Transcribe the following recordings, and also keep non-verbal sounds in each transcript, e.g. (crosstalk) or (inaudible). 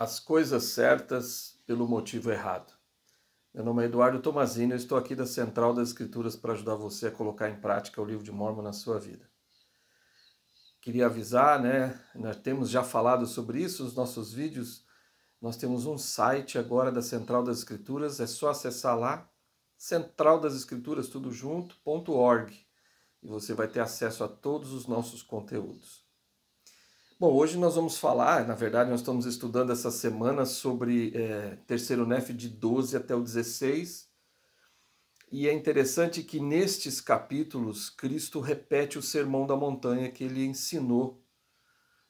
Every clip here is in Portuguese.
As coisas certas pelo motivo errado. Meu nome é Eduardo Tomazini, eu estou aqui da Central das Escrituras para ajudar você a colocar em prática o livro de Mormon na sua vida. Queria avisar, né? Nós temos já falado sobre isso nos nossos vídeos. Nós temos um site agora da Central das Escrituras, é só acessar lá centraldasescrituras.tudojunto.org e você vai ter acesso a todos os nossos conteúdos. Bom, hoje nós vamos falar, na verdade, nós estamos estudando essa semana sobre é, terceiro NEF de 12 até o 16. E é interessante que nestes capítulos, Cristo repete o sermão da montanha que ele ensinou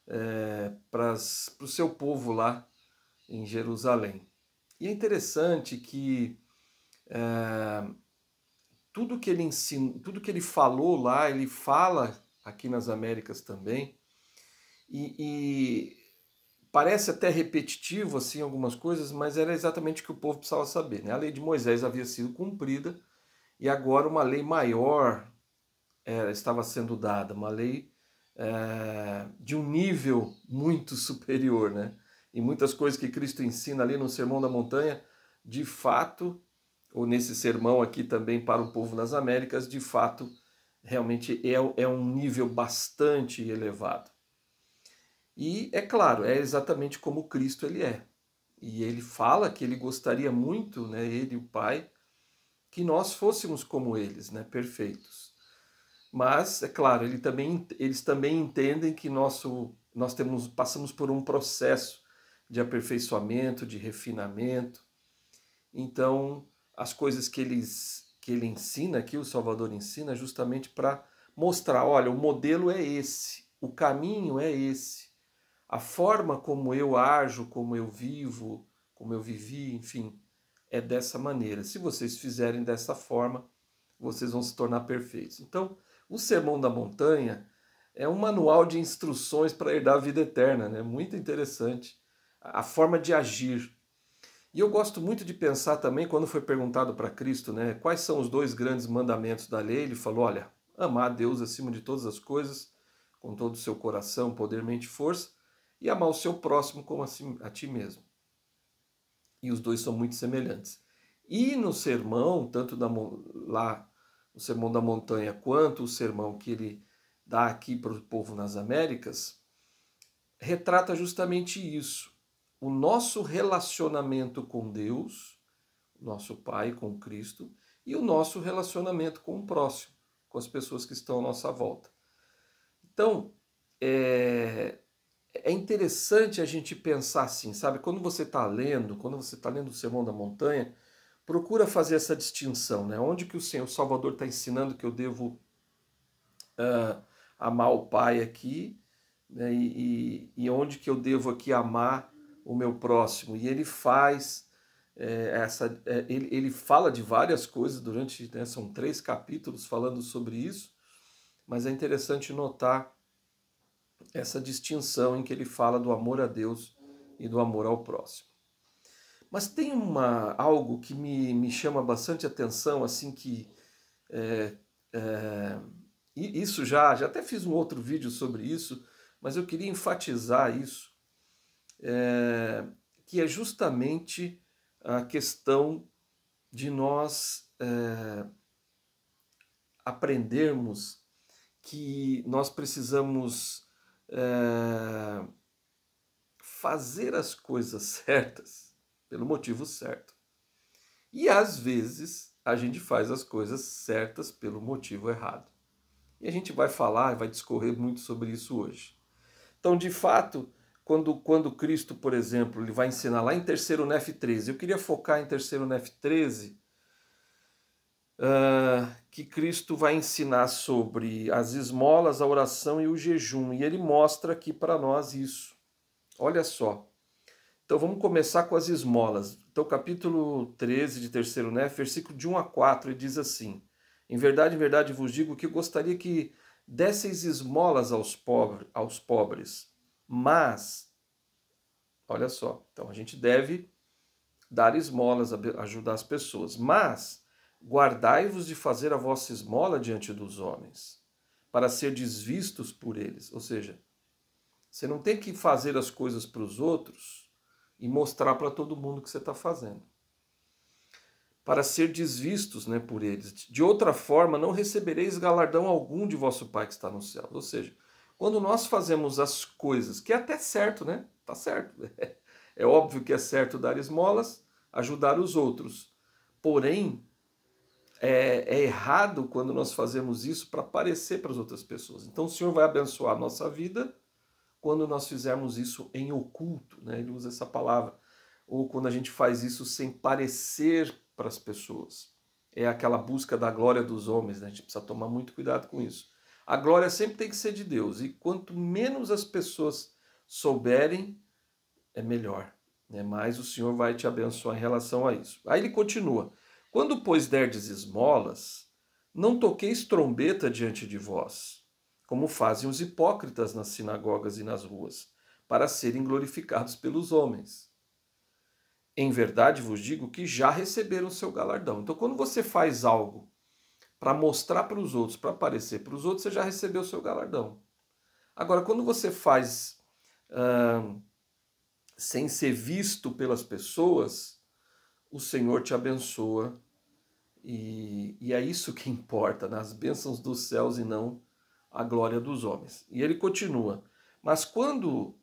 é, eh, para o seu povo lá em Jerusalém. E é interessante que é, tudo que ele ensinou, tudo que ele falou lá, ele fala aqui nas Américas também e, e parece até repetitivo assim algumas coisas, mas era exatamente o que o povo precisava saber. Né? A lei de Moisés havia sido cumprida e agora uma lei maior é, estava sendo dada, uma lei é, de um nível muito superior, né? E muitas coisas que Cristo ensina ali no Sermão da Montanha, de fato, ou nesse sermão aqui também para o povo nas Américas, de fato, realmente é, é um nível bastante elevado. E é claro, é exatamente como Cristo ele é. E ele fala que ele gostaria muito, né, ele o Pai, que nós fôssemos como eles, né, perfeitos. Mas é claro, ele também, eles também entendem que nosso nós temos passamos por um processo de aperfeiçoamento, de refinamento. Então, as coisas que eles que ele ensina, que o Salvador ensina, é justamente para mostrar, olha, o modelo é esse, o caminho é esse a forma como eu ajo, como eu vivo, como eu vivi, enfim, é dessa maneira. Se vocês fizerem dessa forma, vocês vão se tornar perfeitos. Então, o Sermão da Montanha é um manual de instruções para herdar a vida eterna, né? Muito interessante a forma de agir. E eu gosto muito de pensar também quando foi perguntado para Cristo, né, quais são os dois grandes mandamentos da lei? Ele falou, olha, amar a Deus acima de todas as coisas, com todo o seu coração, poder, mente e força, e amar o seu próximo como a, si, a ti mesmo. E os dois são muito semelhantes. E no sermão, tanto na, lá no Sermão da Montanha quanto o sermão que ele dá aqui para o povo nas Américas, retrata justamente isso. O nosso relacionamento com Deus, nosso Pai, com Cristo, e o nosso relacionamento com o próximo, com as pessoas que estão à nossa volta. Então, é, é interessante a gente pensar assim, sabe? Quando você está lendo, quando você está lendo o Sermão da Montanha, procura fazer essa distinção, né? Onde que o Senhor Salvador está ensinando que eu devo uh, amar o Pai aqui né? e, e, e, onde que eu devo aqui amar o meu próximo? E ele faz é, essa, é, ele, ele fala de várias coisas durante, né? são três capítulos falando sobre isso, mas é interessante notar essa distinção em que ele fala do amor a Deus e do amor ao próximo. Mas tem uma, algo que me, me chama bastante atenção, assim que é, é, isso já, já até fiz um outro vídeo sobre isso, mas eu queria enfatizar isso, é, que é justamente a questão de nós é, aprendermos que nós precisamos eh, fazer as coisas (laughs) certas pelo motivo certo. E às vezes a gente faz as coisas certas pelo motivo errado. E a gente vai falar e vai discorrer muito sobre isso hoje. Então, de fato, quando, quando Cristo, por exemplo, ele vai ensinar lá em terceiro Nef 13, eu queria focar em terceiro Nef 13, uh, que Cristo vai ensinar sobre as esmolas, a oração e o jejum, e ele mostra aqui para nós isso. Olha só. Então vamos começar com as esmolas. Então, capítulo 13 de Terceiro Né, versículo de 1 a 4, ele diz assim: Em verdade, em verdade vos digo que gostaria que desseis esmolas aos, pobre, aos pobres, mas, olha só, então a gente deve dar esmolas, ajudar as pessoas, mas guardai-vos de fazer a vossa esmola diante dos homens, para ser desvistos por eles. Ou seja, você não tem que fazer as coisas para os outros e mostrar para todo mundo que você está fazendo. Para ser desvistos, né, por eles. De outra forma, não recebereis galardão algum de vosso Pai que está no céu. Ou seja, quando nós fazemos as coisas, que é até certo, né? Tá certo. (laughs) É óbvio que é certo dar esmolas, ajudar os outros. Porém, é, é errado quando nós fazemos isso para parecer para as outras pessoas. Então o Senhor vai abençoar a nossa vida quando nós fizermos isso em oculto, né? ele usa essa palavra, ou quando a gente faz isso sem parecer para as pessoas. É aquela busca da glória dos homens, né? a gente precisa tomar muito cuidado com isso. A glória sempre tem que ser de Deus, e quanto menos as pessoas souberem, é melhor. Né? Mas o Senhor vai te abençoar em relação a isso. Aí ele continua: quando, pois, derdes esmolas, não toqueis trombeta diante de vós, como fazem os hipócritas nas sinagogas e nas ruas, para serem glorificados pelos homens. Em verdade vos digo que já receberam seu galardão. Então, quando você faz algo para mostrar para os outros, para aparecer para os outros, você já recebeu seu galardão. Agora, quando você faz uh, sem ser visto pelas pessoas, o Senhor te abençoa. E, e é isso que importa, nas né? bênçãos dos céus e não a glória dos homens. E ele continua: Mas quando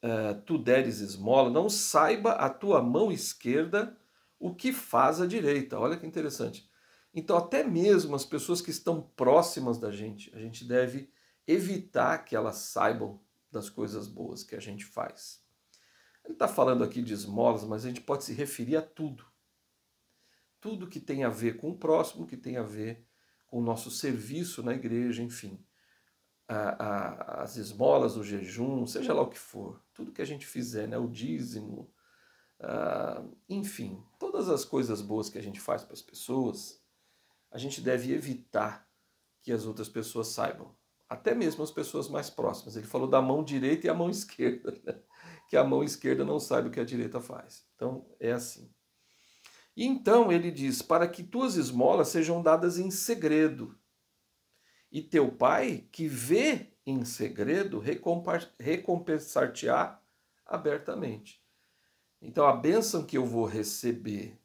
eh, tu deres esmola, não saiba a tua mão esquerda o que faz a direita. Olha que interessante. Então, até mesmo as pessoas que estão próximas da gente, a gente deve evitar que elas saibam das coisas boas que a gente faz. Ele está falando aqui de esmolas, mas a gente pode se referir a tudo. Tudo que tem a ver com o próximo, que tem a ver com o nosso serviço na igreja, enfim. A, a, as esmolas, o jejum, seja lá o que for, tudo que a gente fizer, né? o dízimo, enfim, todas as coisas boas que a gente faz para as pessoas, a gente deve evitar que as outras pessoas saibam, até mesmo as pessoas mais próximas. Ele falou da mão direita e a mão (laughs) esquerda. Né? que a mão esquerda não sabe o que a direita faz. Então é assim. E então ele diz: para que tuas esmolas sejam dadas em segredo, e teu pai, que vê em segredo, recompensar-te-á abertamente. Então a bênção que eu vou receber,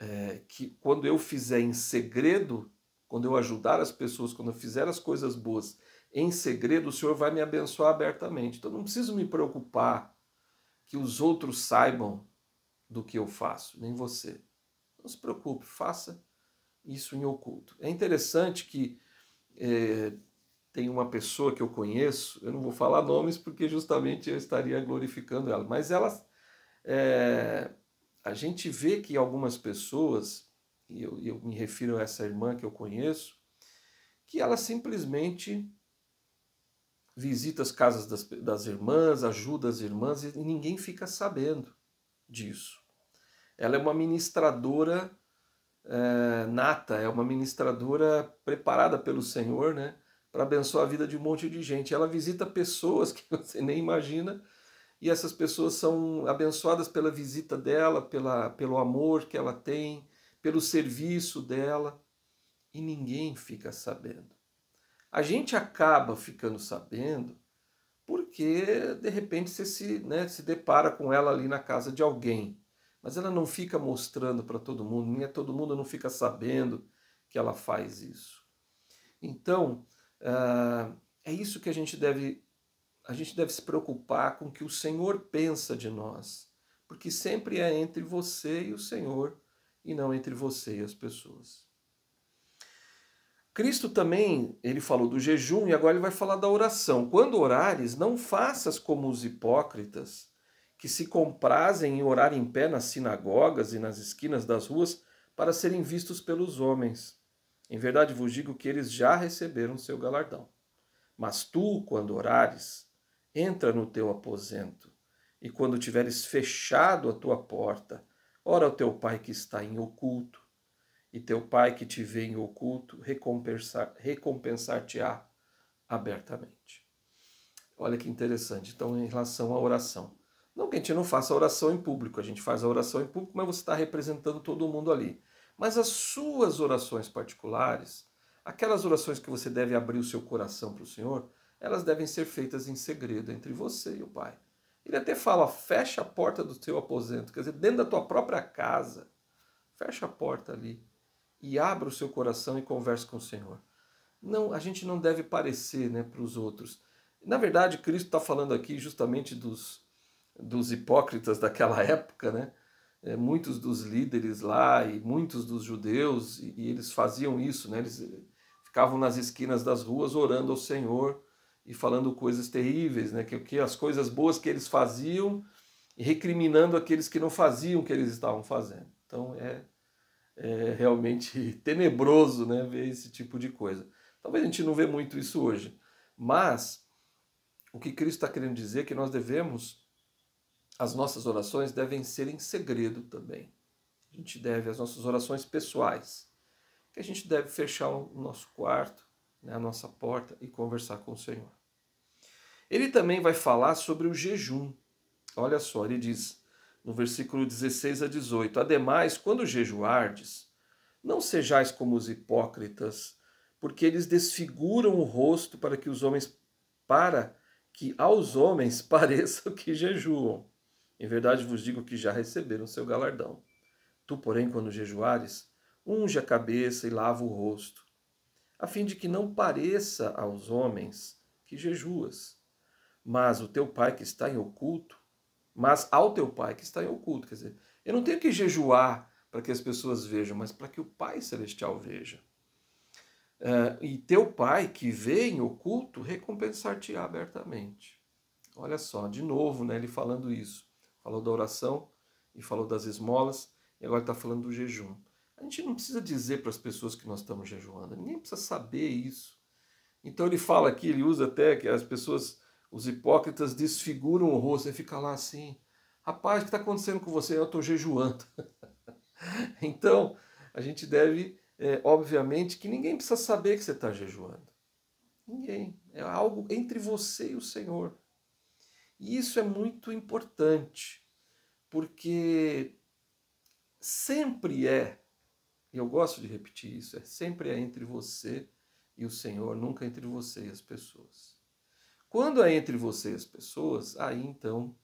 é, que quando eu fizer em segredo, quando eu ajudar as pessoas, quando eu fizer as coisas boas em segredo, o Senhor vai me abençoar abertamente. Então não preciso me preocupar que os outros saibam do que eu faço, nem você. Não se preocupe, faça isso em oculto. É interessante que é, tem uma pessoa que eu conheço, eu não vou falar nomes porque justamente eu estaria glorificando ela, mas ela, é, a gente vê que algumas pessoas, e eu, eu me refiro a essa irmã que eu conheço, que ela simplesmente visita as casas das, das irmãs, ajuda as irmãs e ninguém fica sabendo disso. Ela é uma ministradora é, nata, é uma ministradora preparada pelo Senhor, né? Para abençoar a vida de um monte de gente. Ela visita pessoas (laughs) que você nem imagina e essas pessoas são abençoadas pela visita dela, pela, pelo amor que ela tem, pelo serviço dela, e ninguém fica sabendo a gente acaba ficando sabendo porque de repente você se, né, se depara com ela ali na casa de alguém. Mas ela não fica mostrando para todo mundo, nem todo mundo não fica sabendo que ela faz isso. Então, uh, é isso que a gente deve a gente deve se preocupar com o que o Senhor pensa de nós, porque sempre é entre você e o Senhor e não entre você e as pessoas. Cristo também, ele falou do jejum e agora ele vai falar da oração. Quando orares, não faças como os hipócritas, que se comprazem em orar em pé nas sinagogas e nas esquinas das ruas para serem vistos pelos homens. Em verdade vos digo que eles já receberam seu galardão. Mas tu, quando orares, entra no teu aposento, e quando tiveres fechado a tua porta, ora ao teu pai que está em oculto e teu Pai que te vê em oculto recompensar-te-á abertamente. Olha que interessante. Então, em relação à oração. Não que a gente não faça a oração em público, a gente faz a oração em público, mas você está representando todo mundo ali. Mas as suas orações particulares, aquelas orações que você deve abrir o seu coração para o Senhor, elas devem ser feitas em segredo entre você e o Pai. Ele até fala: fecha a porta do teu aposento, quer dizer, dentro da tua própria casa, fecha a porta ali e abra o seu coração e converse com o Senhor. Não, a gente não deve parecer né, para os outros. Na verdade, Cristo está falando aqui justamente dos, dos hipócritas daquela (laughs) época, né? É, muitos dos líderes lá e muitos dos judeus, e, e eles faziam isso, né? Eles eh, ficavam nas esquinas das ruas orando ao Senhor e falando coisas terríveis, né? Que, que as coisas boas que eles faziam e recriminando aqueles que não faziam o que eles estavam fazendo. Então é é realmente (laughs) tenebroso né, ver esse tipo de coisa. Talvez a gente não vê muito isso hoje, mas o que Cristo está querendo dizer é que nós devemos, as nossas orações devem ser em segredo também. A gente deve, as nossas orações pessoais, que a gente deve fechar o nosso quarto, né, a nossa porta e conversar com o Senhor. Ele também vai falar sobre o jejum. Olha só, ele diz: no versículo 16 a 18: Ademais, quando jejuardes, não sejais como os hipócritas, porque eles desfiguram o rosto para que os homens para que aos homens (laughs) pareça que jejuam. Em verdade vos digo que já receberam seu galardão. Tu, porém, quando jejuares, unge a cabeça e lava o rosto, a fim de que não pareça aos homens que jejuas. Mas o teu pai que está em oculto mas ao teu Pai que está em oculto. Quer dizer, eu não tenho que jejuar para que as pessoas vejam, mas para que o Pai Celestial veja. Uh, e teu Pai que vê em oculto recompensar-te abertamente. Olha só, de novo, né, ele falando isso. Falou da oração e falou das esmolas e agora está falando do jejum. A gente não precisa dizer para as pessoas que nós estamos jejuando, ninguém precisa saber isso. Então ele fala aqui, ele usa até que as pessoas os hipócritas desfiguram o rosto e fica lá assim. Rapaz, o que está acontecendo com você? Eu estou jejuando. (laughs) então, a gente deve, é, obviamente, que ninguém precisa saber que você está jejuando. Ninguém. É algo entre você e o Senhor. E isso é muito importante, porque sempre é, e eu gosto de repetir isso, é sempre é entre você e o Senhor, nunca entre você e as pessoas. Quando é entre você e as pessoas, aí então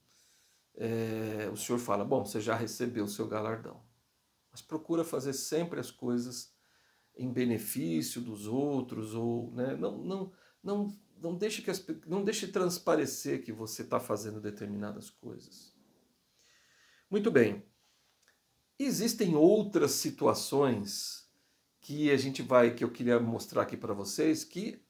é, o senhor fala: bom, você já recebeu o seu galardão. Mas procura fazer sempre as coisas em benefício dos outros, ou né, não, não, não, não, deixe que as, não deixe transparecer que você está fazendo determinadas coisas. Muito bem. Existem outras situações que a gente vai que eu queria mostrar aqui para vocês que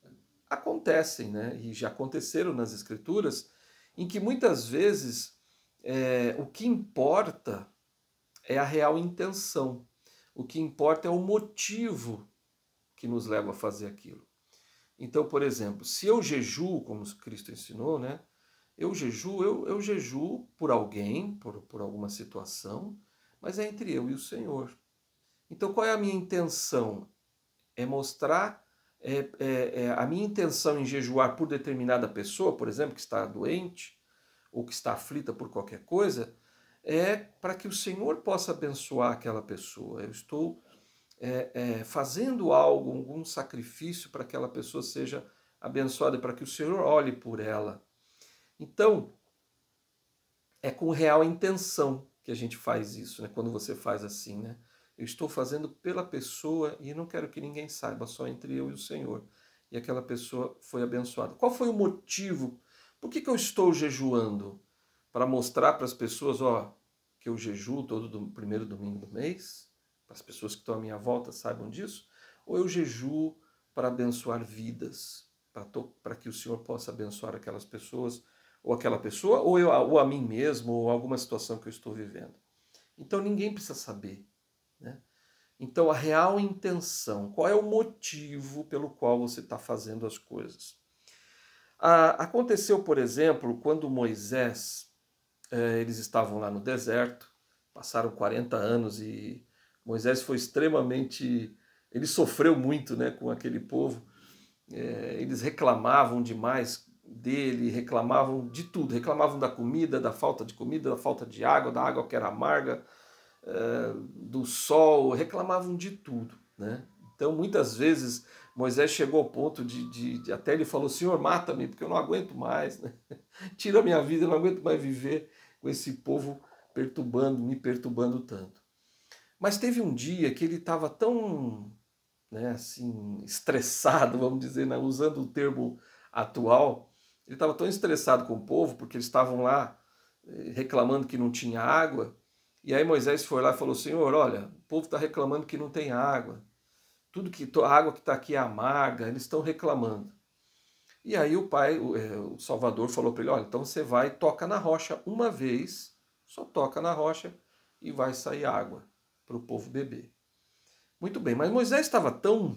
acontecem, né? e já aconteceram nas Escrituras, em que muitas vezes é, o que importa é a real intenção, o que importa é o motivo que nos leva a fazer aquilo. Então, por exemplo, se eu jejuo, como Cristo ensinou, né? Eu jejuo, eu, eu jejuo por alguém, por, por alguma situação, mas é entre eu e o Senhor. Então, qual é a minha intenção? É mostrar é, é, é, a minha intenção em jejuar por determinada pessoa, por exemplo, que está doente ou que está aflita por qualquer coisa, é para que o Senhor possa abençoar aquela pessoa. Eu estou é, é, fazendo algo, algum sacrifício para que aquela pessoa seja abençoada, para que o Senhor olhe por ela. Então, é com real intenção que a gente faz isso, né? quando você faz assim, né? Eu estou fazendo pela pessoa e não quero que ninguém saiba, só entre eu e o Senhor. E aquela pessoa foi abençoada. Qual foi o motivo? Por que, que eu estou jejuando? Para mostrar para as pessoas, ó, que eu jejuo todo do, primeiro domingo do mês, para as pessoas que estão à minha volta saibam disso, ou eu jejuo para abençoar vidas, para que o Senhor possa abençoar aquelas pessoas, ou aquela pessoa, ou, eu, ou a mim mesmo, ou alguma situação que eu estou vivendo. Então ninguém precisa saber. Né? Então, a real intenção, qual é o motivo pelo qual você está fazendo as coisas? Ah, aconteceu, por exemplo, quando Moisés, eh, eles estavam lá no deserto, passaram 40 anos e Moisés foi extremamente. Ele sofreu muito né, com aquele povo. Eh, eles reclamavam demais dele, reclamavam de tudo, reclamavam da comida, da falta de comida, da falta de água, da água que era amarga do sol, reclamavam de tudo. Né? Então, muitas vezes, Moisés chegou ao ponto de, de, de até ele falou: Senhor, mata-me, porque eu não aguento mais, né? (laughs) tira a minha vida, eu não aguento mais viver com esse povo perturbando, me perturbando tanto. Mas teve um dia que ele estava tão né, assim, estressado, (laughs) vamos dizer, né, usando o termo atual, ele estava tão estressado com o povo, porque eles estavam lá eh, reclamando que não tinha água, e aí Moisés foi lá e falou: Senhor, olha, o povo está reclamando que não tem água. Tudo que a água que está aqui é amarga, eles estão reclamando. E aí o pai, o, é, Salvador, falou para ele: olha, então você vai toca na rocha uma vez, só toca na rocha e vai sair água para o povo beber. Muito bem, mas Moisés estava tão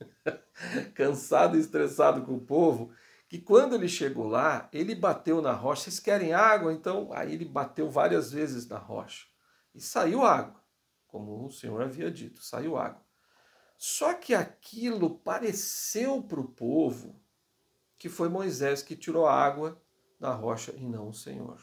(laughs) cansado e estressado com o povo que quando ele chegou lá, ele bateu na rocha. Vocês querem água? Então, aí ele bateu várias vezes na rocha. E saiu água, como o Senhor havia dito, saiu água. Só que aquilo pareceu para o povo que foi Moisés que tirou a água da rocha e não o Senhor.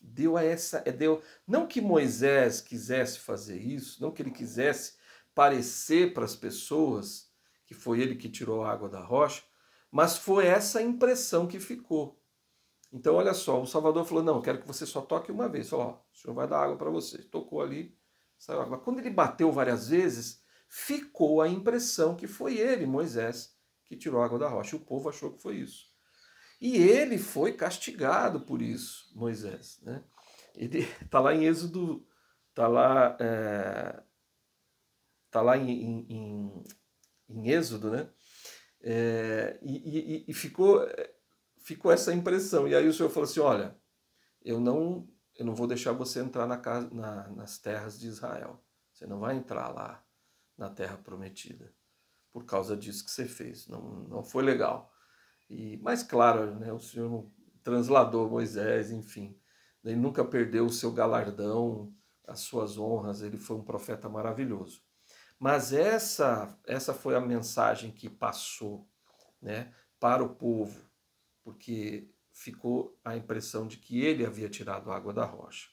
Deu a essa, é, deu, não que Moisés quisesse fazer isso, não que ele quisesse parecer para as pessoas que foi ele que tirou a água da rocha, mas foi essa impressão que ficou. Então, olha só, o Salvador falou: não, quero que você só toque uma vez. Falou: ó, o senhor vai dar água para você. Tocou ali, saiu água. Mas quando ele bateu várias vezes, ficou a impressão que foi ele, Moisés, que tirou a água da rocha. O povo achou que foi isso. E ele foi castigado por isso, Moisés. Né? Ele está (laughs) lá em Êxodo, está lá, é, tá lá em, em, em, Êxodo, né? É, e, e, e ficou, é, ficou essa impressão. E aí o senhor falou assim: olha, eu não, eu não vou deixar você entrar na casa, na, nas terras de Israel. Você não vai entrar lá na terra prometida por causa disso que você fez. Não, não foi legal. E, mas claro, né, o senhor não transladou Moisés, enfim. Ele nunca perdeu o seu galardão, as suas honras. Ele foi um profeta maravilhoso. Mas essa, essa foi a mensagem que passou né, para o povo, porque ficou a impressão de que ele havia tirado água da rocha.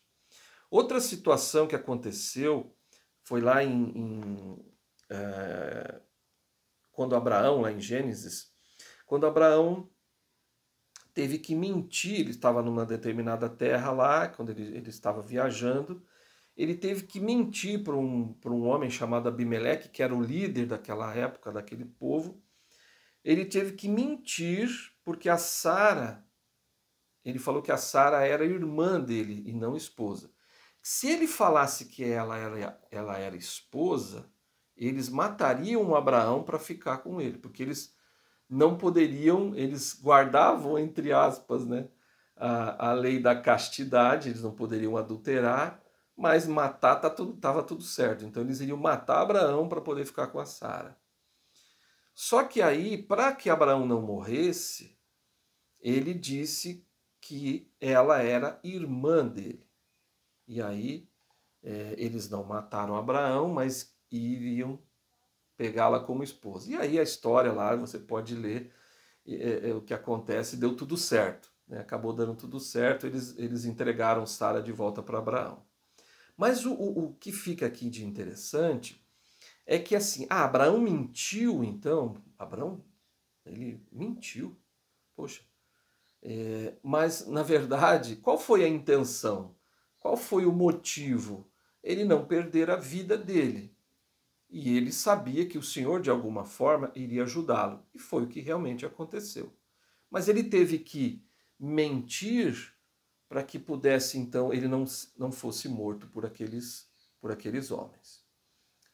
Outra situação que aconteceu foi lá em. em é, quando Abraão, lá em Gênesis, quando Abraão teve que mentir, ele estava numa determinada terra lá, quando ele, ele estava viajando, ele teve que mentir para um, um homem chamado Abimeleque, que era o líder daquela época, daquele povo. Ele teve que mentir porque a Sara, ele falou que a Sara era irmã dele e não esposa. Se ele falasse que ela era, ela era esposa, eles matariam Abraão para ficar com ele, porque eles não poderiam, eles guardavam, entre aspas, né, a, a lei da castidade, eles não poderiam adulterar, mas matar tá tudo, tava tudo certo. Então eles iriam matar Abraão para poder ficar com a Sara. Só que aí, para que Abraão não morresse, ele disse que ela era irmã dele. E aí é, eles não mataram Abraão, mas iriam pegá-la como esposa. E aí a história lá, você pode ler é, é, é o que acontece, deu tudo certo. Né? Acabou dando tudo certo, eles, eles entregaram Sara de volta para Abraão. Mas o, o, o que fica aqui de interessante é que assim, ah, Abraão mentiu então. Abraão, ele mentiu. Poxa. É, mas, na verdade, qual foi a intenção? Qual foi o motivo? Ele não perder a vida dele. E ele sabia que o Senhor, de alguma forma, iria ajudá-lo. E foi o que realmente aconteceu. Mas ele teve que mentir para que pudesse então ele não, não fosse morto por aqueles, por aqueles homens.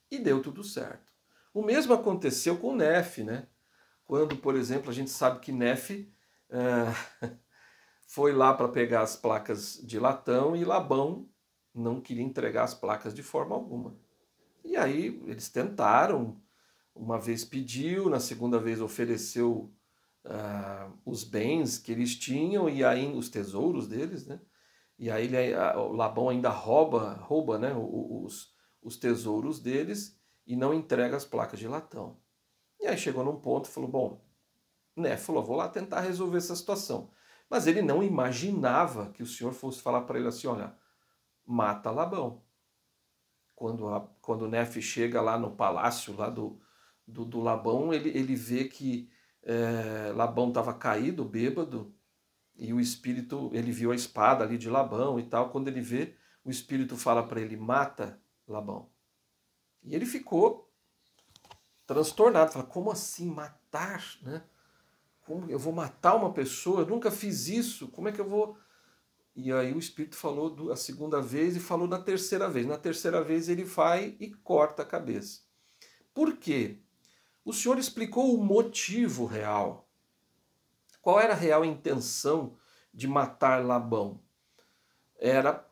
E deu tudo certo. O mesmo aconteceu com Nefe, né? Quando, por exemplo, a gente sabe que Nefe uh, (laughs) foi lá para pegar as placas de latão e Labão não queria entregar as placas de forma alguma. E aí eles tentaram, uma vez pediu, na segunda vez ofereceu ah, os bens que eles tinham e aí os tesouros deles, né? E aí ele, a, ah, Labão ainda rouba, rouba, né? Os, os tesouros deles e não entrega as placas de latão. E aí chegou num ponto e falou, bom, né? Falou, vou lá tentar resolver essa situação. Mas ele não imaginava que o Senhor fosse falar para ele assim, olha, mata Labão. Quando, a, quando Nef chega lá no palácio lá do, do, do Labão, ele, ele vê que é, Labão estava caído, bêbado, e o espírito, ele viu a espada ali de Labão e tal. Quando ele vê, o espírito fala para ele: mata Labão. E ele ficou transtornado, fala: como assim matar, né? Como eu vou matar uma pessoa? Eu nunca fiz isso. Como é que eu vou? E aí o espírito falou a segunda vez e falou na terceira vez. Na terceira vez ele vai e corta a cabeça. Por quê? o senhor explicou o motivo real. Qual era a real intenção de matar Labão? Era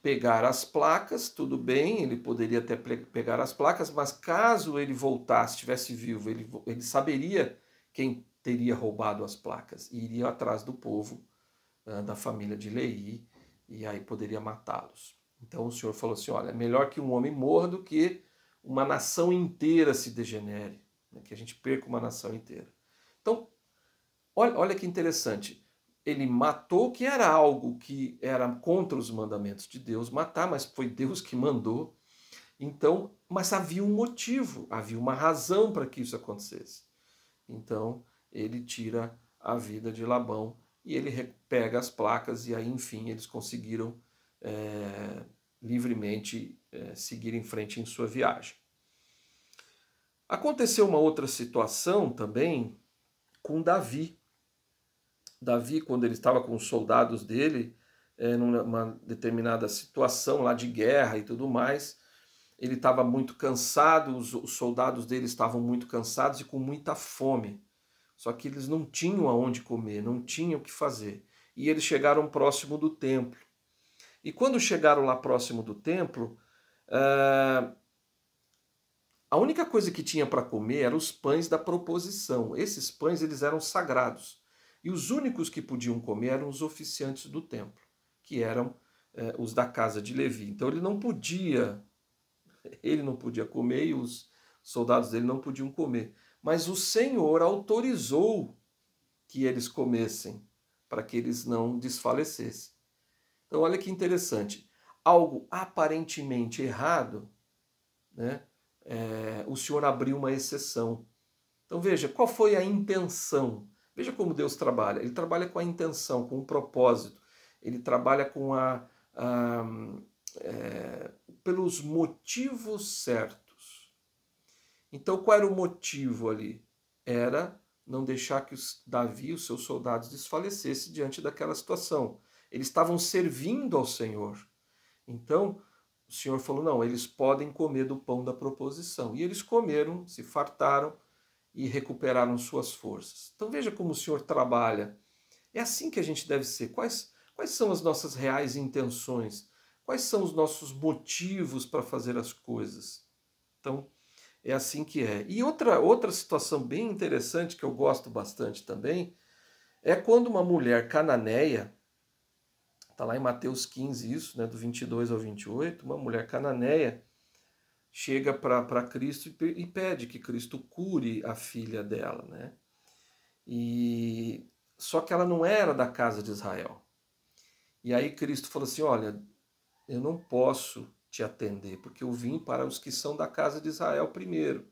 pegar as placas, tudo bem, ele poderia até pegar as placas, mas caso ele voltasse, estivesse vivo, ele, ele saberia quem teria roubado as placas e iria atrás do povo da família de Lei e aí poderia matá-los. Então o Senhor falou assim: olha, é melhor que um homem morra do que uma nação inteira se degenere né, que a gente perca uma nação inteira. Então, olha, olha que interessante. Ele matou, que era algo que era contra os mandamentos de Deus matar, mas foi Deus que mandou. Então, mas havia um motivo, havia uma razão para que isso acontecesse. Então, ele tira a vida de Labão e ele pega as placas, e aí, enfim, eles conseguiram é, livremente é, seguir em frente em sua viagem. Aconteceu uma outra situação também com Davi. Davi, quando ele estava com os soldados dele, é, numa determinada situação lá de guerra e tudo mais, ele estava muito cansado, os, os soldados dele estavam muito cansados e com muita fome. Só que eles não tinham aonde comer, não tinham o que fazer. E eles chegaram próximo do templo. E quando chegaram lá próximo do templo, uh, a única coisa que tinha para comer eram os pães da proposição. Esses pães eles eram sagrados. E os únicos que podiam comer eram os oficiantes do templo, que eram eh, os da casa de Levi. Então ele não podia, (laughs) ele não podia comer e os soldados dele não podiam comer. Mas o Senhor autorizou que eles comessem, para que eles não desfalecessem. Então olha que interessante. Algo aparentemente errado, né? é, o Senhor abriu uma exceção. Então veja, qual foi a intenção? Veja como Deus trabalha. Ele trabalha com a intenção, com o propósito. Ele trabalha com a, a é, pelos motivos certos. Então qual era o motivo ali? Era não deixar que os, Davi, os seus soldados, desfalecessem diante daquela situação. Eles estavam servindo ao Senhor. Então, o Senhor falou: não, eles podem comer do pão da proposição. E eles comeram, se fartaram e recuperaram suas forças. Então veja como o Senhor trabalha. É assim que a gente deve ser. Quais, quais são as nossas reais intenções? Quais são os nossos motivos para fazer as coisas? Então, é assim que é. E outra, outra situação bem interessante que eu gosto bastante também é quando uma mulher cananeia Está lá em Mateus 15 isso, né, do 22 ao 28. Uma mulher cananeia chega para Cristo e pede que Cristo cure a filha dela. Né? E Só que ela não era da casa de Israel. E aí Cristo falou assim, olha, eu não posso te atender, porque eu vim para os que são da casa de Israel primeiro.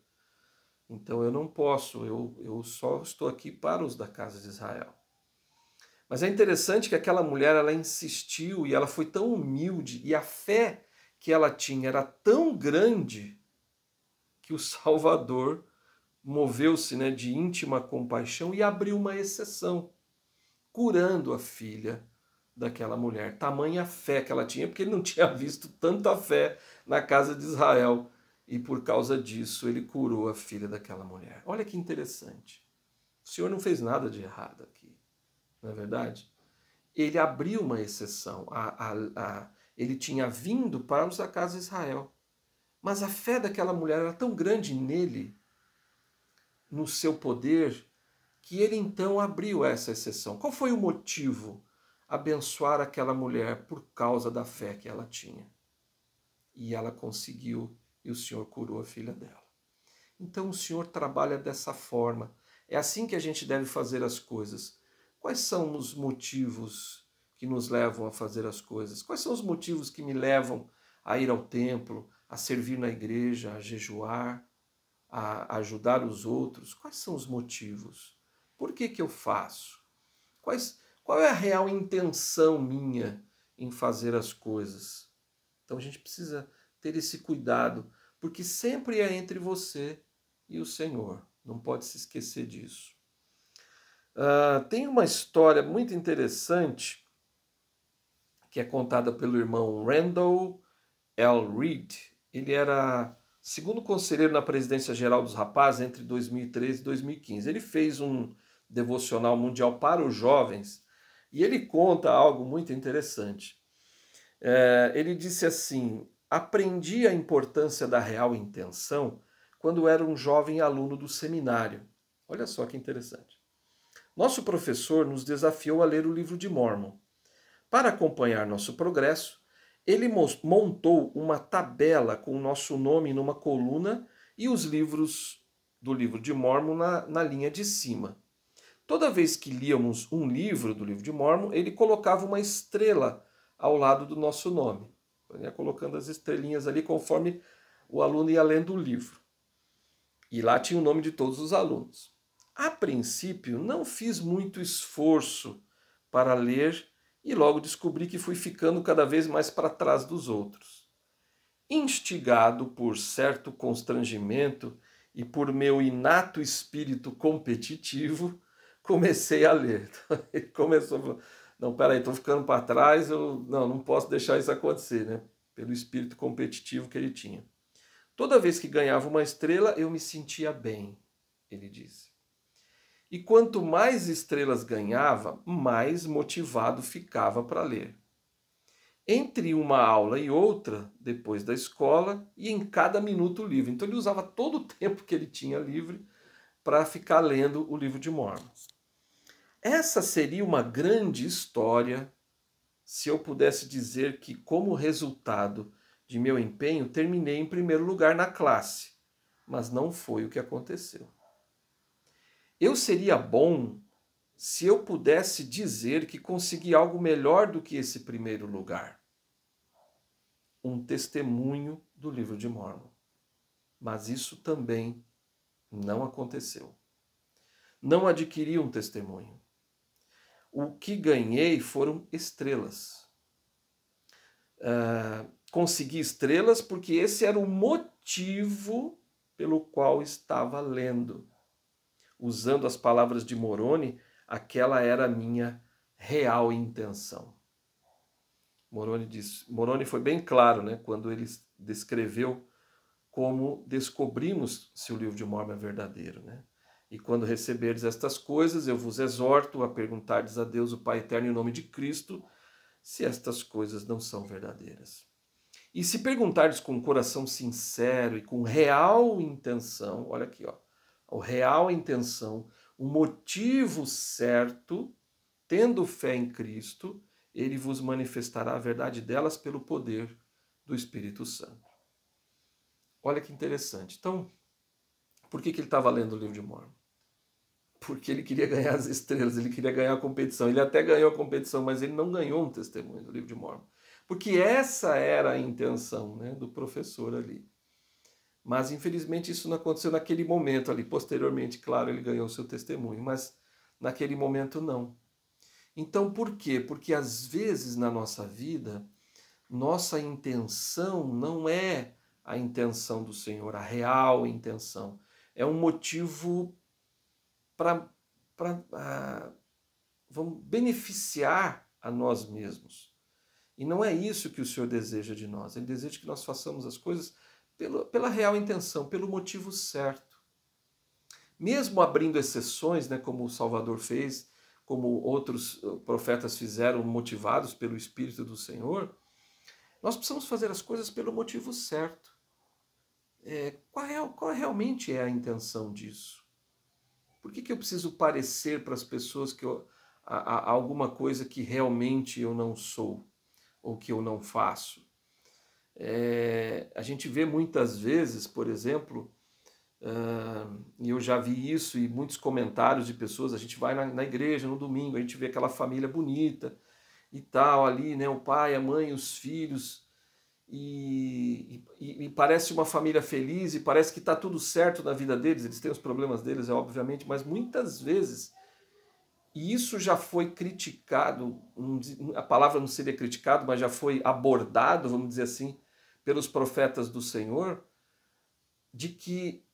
Então eu não posso, eu, eu só estou aqui para os da casa de Israel. Mas é interessante que aquela mulher ela insistiu e ela foi tão humilde e a fé que ela tinha era tão grande que o (laughs) Salvador moveu-se né, de íntima compaixão e abriu uma exceção, curando a filha daquela mulher. Tamanha fé que ela tinha, porque ele não (laughs) tinha visto tanta fé na casa de Israel. E por causa disso, ele curou a filha daquela mulher. Olha que interessante. O Senhor não fez nada de errado aqui não é verdade? Ele abriu uma exceção. A, a, a, ele tinha vindo para os acasos de Israel. Mas a fé daquela mulher era tão grande nele, no seu poder, que ele então abriu essa exceção. Qual foi o motivo? Abençoar aquela mulher por causa da fé que ela tinha. E ela conseguiu, e o Senhor curou a filha dela. Então o Senhor trabalha dessa forma. É assim que a gente deve fazer as coisas. Quais são os motivos que nos levam a fazer as coisas? Quais são os motivos que me levam a ir ao templo, a servir na igreja, a jejuar, a ajudar os outros? Quais são os motivos? Por que, que eu faço? Quais, qual é a real intenção minha em fazer as coisas? Então a gente precisa ter esse cuidado, porque sempre é entre você e o Senhor. Não pode se esquecer disso. Uh, tem uma história muito interessante que é contada pelo irmão Randall L. Reed. Ele era segundo conselheiro na presidência geral dos rapazes entre 2013 e 2015. Ele fez um devocional mundial para os jovens e ele conta algo muito interessante. É, ele disse assim: Aprendi a importância da real intenção quando era um jovem aluno do seminário. Olha só que interessante. Nosso professor nos desafiou a ler o livro de Mormon. Para acompanhar nosso progresso, ele montou uma tabela com o nosso nome numa coluna e os livros do livro de Mormon na, na linha de cima. Toda vez que líamos um livro do livro de Mormon, ele colocava uma estrela ao lado do nosso nome. Ele ia colocando as estrelinhas ali conforme o aluno ia lendo o livro. E lá tinha o nome de todos os alunos. A princípio, não fiz muito esforço para ler e logo descobri que fui ficando cada vez mais para trás dos outros. Instigado por certo constrangimento e por meu inato espírito competitivo, comecei a ler. Ele (laughs) começou falando, não, peraí, estou ficando para trás, eu não, não posso deixar isso acontecer, né? Pelo espírito competitivo que ele tinha. Toda vez que ganhava uma estrela, eu me sentia bem, ele disse. E quanto mais estrelas ganhava, mais motivado ficava para ler. Entre uma aula e outra, depois da escola, e em cada minuto livre. Então ele usava todo o (laughs) tempo que ele tinha livre para ficar lendo o livro de Mormon. Essa seria uma grande história se eu pudesse dizer que, como resultado de meu empenho, terminei em primeiro lugar na classe, mas não foi o que aconteceu. Eu seria bom se eu pudesse dizer que consegui algo melhor do que esse primeiro lugar. Um testemunho do livro de Mormon. Mas isso também não aconteceu. Não adquiri um testemunho. O que ganhei foram estrelas. Uh, consegui estrelas porque esse era o motivo pelo qual estava lendo usando as palavras de Moroni, aquela era a minha real intenção. Moroni, disse, Moroni foi bem claro né, quando ele descreveu como descobrimos se o livro de Mormon é verdadeiro. Né? E quando receberdes estas coisas, eu vos exorto a perguntardes a Deus, o Pai Eterno, em nome de Cristo, se estas coisas não são verdadeiras. E se perguntardes com um coração sincero e com real intenção, olha aqui, ó, ou real intenção, o motivo certo, tendo fé em Cristo, ele vos manifestará a verdade delas pelo poder do Espírito Santo. Olha que interessante. Então, por que, que ele estava lendo o livro de Mormon? Porque ele queria ganhar as estrelas, ele queria ganhar a competição. Ele até ganhou a competição, mas ele não ganhou um testemunho do livro de Mormon. Porque essa era a intenção né, do professor ali. Mas infelizmente isso não aconteceu naquele momento ali. Posteriormente, claro, ele ganhou seu testemunho, mas naquele momento não. Então por quê? Porque às vezes na nossa vida, nossa intenção não é a intenção do Senhor, a real intenção. É um motivo para para vamos beneficiar a nós mesmos. E não é isso que o Senhor deseja de nós. Ele deseja que nós façamos as coisas pelo, pela real intenção, pelo motivo certo. Mesmo abrindo exceções, né, como o Salvador fez, como outros eh, profetas fizeram, motivados pelo Espírito do Senhor, nós precisamos fazer as coisas pelo motivo certo. É, qual, é, qual é realmente é a intenção disso? Por que, que eu preciso parecer para as pessoas que eu, a, a, alguma coisa que realmente eu não sou ou que eu não faço? É, a gente vê muitas vezes, por exemplo, ah, e uh, eu já vi isso e muitos comentários de pessoas, a gente vai na, na, igreja no domingo, a gente vê aquela família bonita e tal ali, né, o pai, a mãe, os filhos, e, e, e parece uma família feliz e parece que está tudo certo na vida deles, eles têm os problemas deles, é obviamente, mas muitas vezes e isso já foi criticado, a palavra não seria criticado, mas já foi abordado, vamos dizer assim, pelos profetas do Senhor de que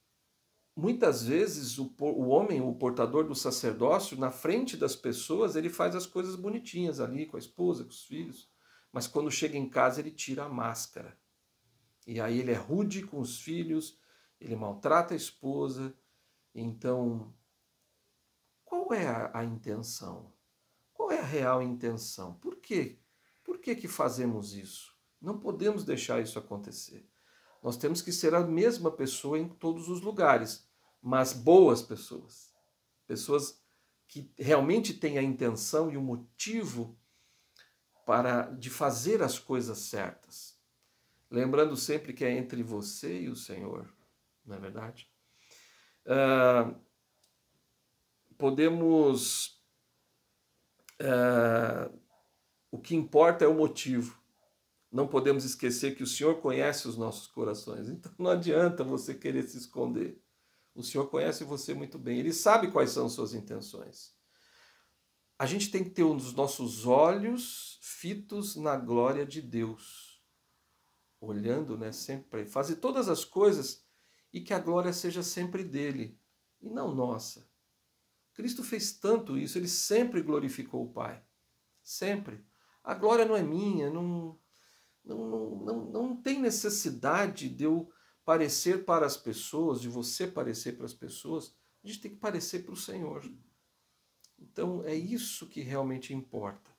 muitas vezes o, o homem, o portador do sacerdócio, na frente das pessoas, ele faz as coisas bonitinhas ali, com a esposa, com os filhos, mas quando chega em casa ele tira a máscara. E aí ele é rude com os filhos, ele maltrata a esposa. Então, qual é a, a intenção? Qual é a real intenção? Por quê? Por que, que fazemos isso? Não podemos deixar isso acontecer. Nós temos que ser a mesma pessoa em todos os lugares, mas boas pessoas. Pessoas que realmente têm a intenção e o motivo para de fazer as coisas certas. Lembrando sempre que é entre você e o Senhor, não é verdade? Uh, podemos. Uh, o que importa é o motivo não podemos esquecer que o Senhor conhece os nossos corações. Então não adianta você querer se esconder. O Senhor conhece você muito bem. Ele sabe quais são suas intenções. A gente tem que ter os nossos olhos fitos na glória de Deus. Olhando, né, sempre para ele. Fazer todas as coisas e que a glória seja sempre dele e não nossa. Cristo fez tanto isso, ele sempre glorificou o Pai. Sempre. A glória não é minha, não não, não, não, não tem necessidade de eu parecer para as pessoas, de você parecer para as pessoas, a gente tem que parecer para o Senhor. Então é isso que realmente importa.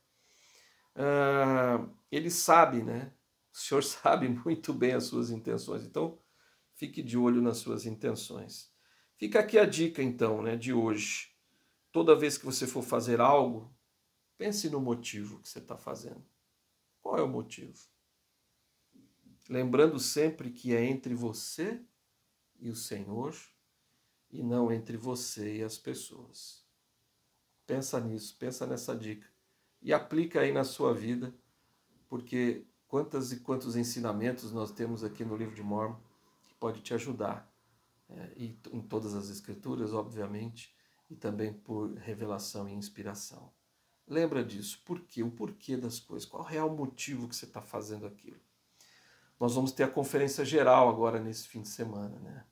Ah, ele sabe, né? O Senhor (laughs) sabe muito bem as suas intenções. Então fique de olho nas suas intenções. Fica aqui a dica então, né, de hoje. Toda vez que você for fazer algo, pense no motivo que você está fazendo. Qual é o motivo? lembrando sempre que é entre você e o Senhor e não entre você e as pessoas. Pensa nisso, pensa nessa dica e aplica aí na sua vida, porque quantas e quantos ensinamentos nós temos aqui no livro de Mormon que pode te ajudar, é, e em todas as escrituras, obviamente, e também por revelação e inspiração. Lembra disso, por quê? O porquê das coisas, qual é o real motivo que você está fazendo aquilo? nós vamos ter a conferência geral agora nesse fim de semana, né?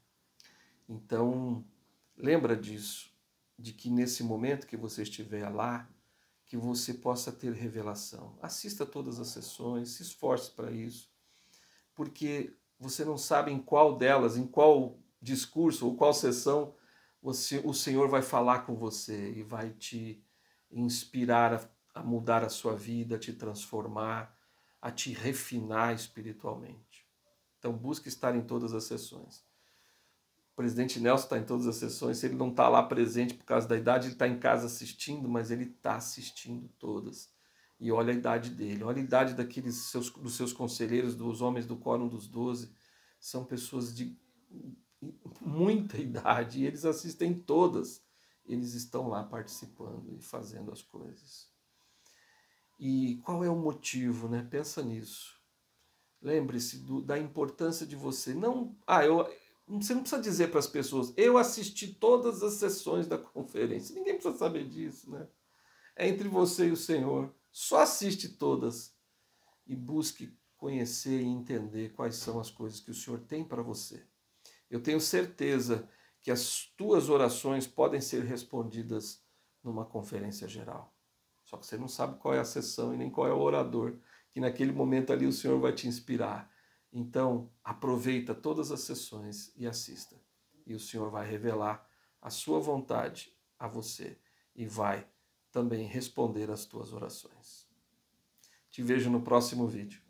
Então, lembra disso, de que nesse momento que você estiver lá, que você possa ter revelação. Assista todas as sessões, se esforce para isso, porque você não sabe em qual delas, em qual discurso ou qual sessão você, o Senhor vai falar com você e vai te inspirar a, a mudar a sua vida, a te transformar a te refinar espiritualmente. Então busque estar em todas as sessões. O presidente Nelson está em todas as sessões. Se ele não está lá presente por causa da idade, ele está em casa assistindo, mas ele está assistindo todas. E olha a idade dele, olha a idade daqueles seus, dos seus conselheiros, dos homens do quórum dos doze. São pessoas de muita idade e eles assistem todas. Eles estão lá participando e fazendo as coisas. E qual é o motivo, né? Pensa nisso. Lembre-se da importância de você não, ah, eu você não precisa dizer para as pessoas, eu assisti todas as sessões da conferência. Ninguém precisa saber disso, né? É entre você e o Senhor. Só assiste todas e busque conhecer e entender quais são as coisas que o Senhor tem para você. Eu tenho certeza que as tuas orações podem ser respondidas numa conferência geral. Só que você não sabe qual é a sessão e nem qual é o orador que naquele momento ali o Senhor vai te inspirar. Então, aproveita todas as sessões e assista. E o Senhor vai revelar a sua vontade a você e vai também responder às tuas orações. Te vejo no próximo vídeo.